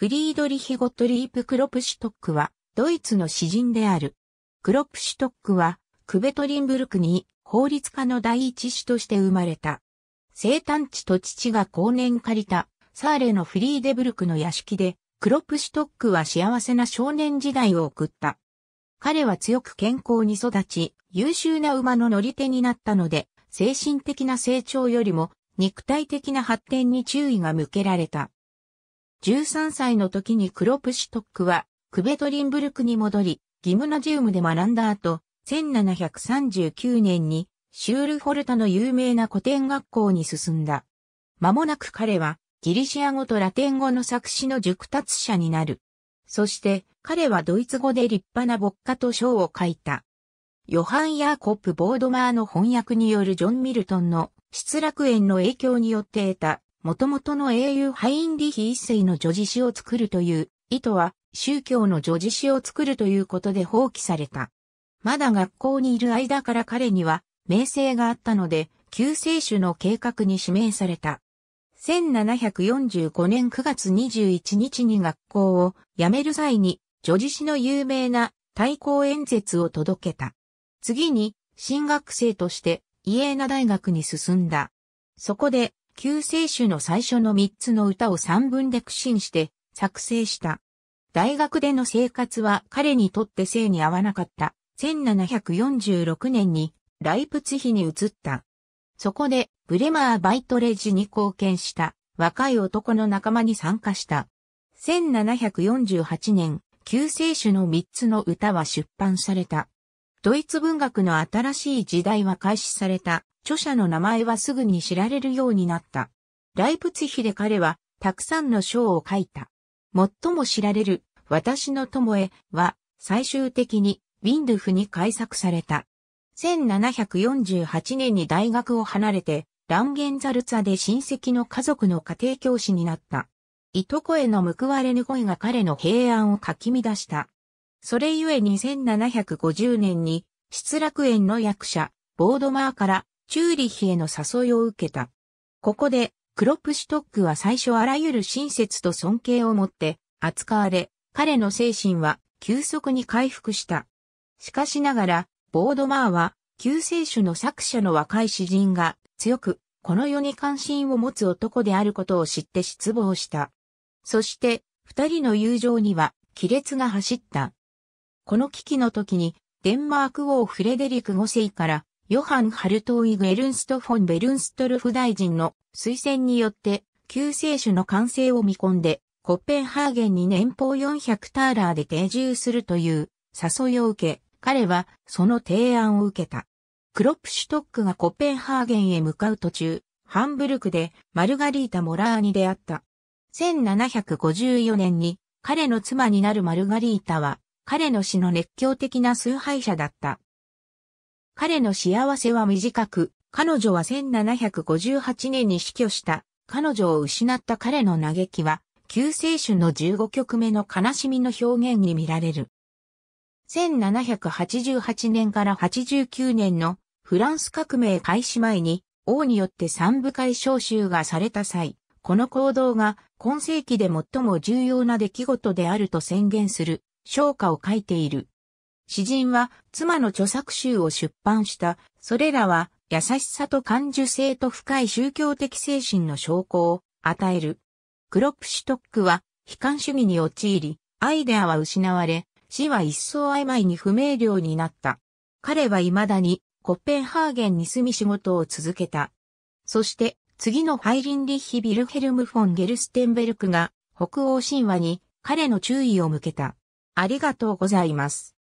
フリードリヒ・ゴットリープ・クロプシュトックは、ドイツの詩人である。クロプシュトックは、クベトリンブルクに法律家の第一子として生まれた。生誕地と父が後年借りた、サーレのフリーデブルクの屋敷で、クロプシュトックは幸せな少年時代を送った。彼は強く健康に育ち、優秀な馬の乗り手になったので、精神的な成長よりも肉体的な発展に注意が向けられた。13歳の時にクロプシュトックは、クベトリンブルクに戻り、ギムナジウムで学んだ後、1739年に、シュールフォルタの有名な古典学校に進んだ。間もなく彼は、ギリシア語とラテン語の作詞の熟達者になる。そして、彼はドイツ語で立派な牧歌と章を書いた。ヨハン・ヤーコップ・ボードマーの翻訳によるジョン・ミルトンの失楽園の影響によって得た元々の英雄ハインリヒ一世の女子詩を作るという意図は宗教の女子詩を作るということで放棄された。まだ学校にいる間から彼には名声があったので救世主の計画に指名された。1745年9月21日に学校を辞める際に女子詩の有名な対抗演説を届けた。次に、新学生として、イエーナ大学に進んだ。そこで、救世主の最初の3つの歌を3分で苦心して作成した。大学での生活は彼にとって性に合わなかった。1746年にライプツヒに移った。そこでブレマー・バイトレジに貢献した若い男の仲間に参加した。1748年、救世主の3つの歌は出版された。ドイツ文学の新しい時代は開始された。著者の名前はすぐに知られるようになった。ライプツヒで彼は、たくさんの章を書いた。最も知られる、私の友へは、最終的に、ウィンドゥフに改作された。1748年に大学を離れて、ランゲンザルツァで親戚の家族の家庭教師になった。いとこへの報われぬ恋が彼の平安をかき乱した。それゆえに1750年に、失楽園の役者、ボードマーからチューリヒへの誘いを受けた。ここで、クロップシュトックは最初あらゆる親切と尊敬を持って扱われ、彼の精神は急速に回復した。しかしながら、ボードマーは、救世主の作者の若い詩人が強く、この世に関心を持つ男であることを知って失望した。そして、二人の友情には亀裂が走った。この危機の時に、デンマーク王フレデリク5世からヨハン・ハルトーイグ・エルンスト・フォン・ベルンストルフ大臣の推薦によって救世主の完成を見込んでコッペンハーゲンに年俸400ターラーで定住するという誘いを受け、彼はその提案を受けた。クロップシュトックがコッペンハーゲンへ向かう途中、ハンブルクでマルガリータ・モラーに出会った。1754年に彼の妻になるマルガリータは彼の死の熱狂的な崇拝者だった。彼の幸せは短く、彼女は1758年に死去した。彼女を失った彼の嘆きは、救世主の15曲目の悲しみの表現に見られる。1788年から89年のフランス革命開始前に王によって三部会召集がされた際、この行動が今世紀で最も重要な出来事であると宣言する、昇華を書いている。詩人は妻の著作集を出版した。それらは優しさと感受性と深い宗教的精神の証拠を与える。クロップシュトックは悲観主義に陥り、アイデアは失われ、死は一層曖昧に不明瞭になった。彼は未だにコッペンハーゲンに住み仕事を続けた。そして次のファイリンリッヒ・ビルヘルム・フォン・ゲルステンベルクが北欧神話に彼の注意を向けた。ありがとうございます。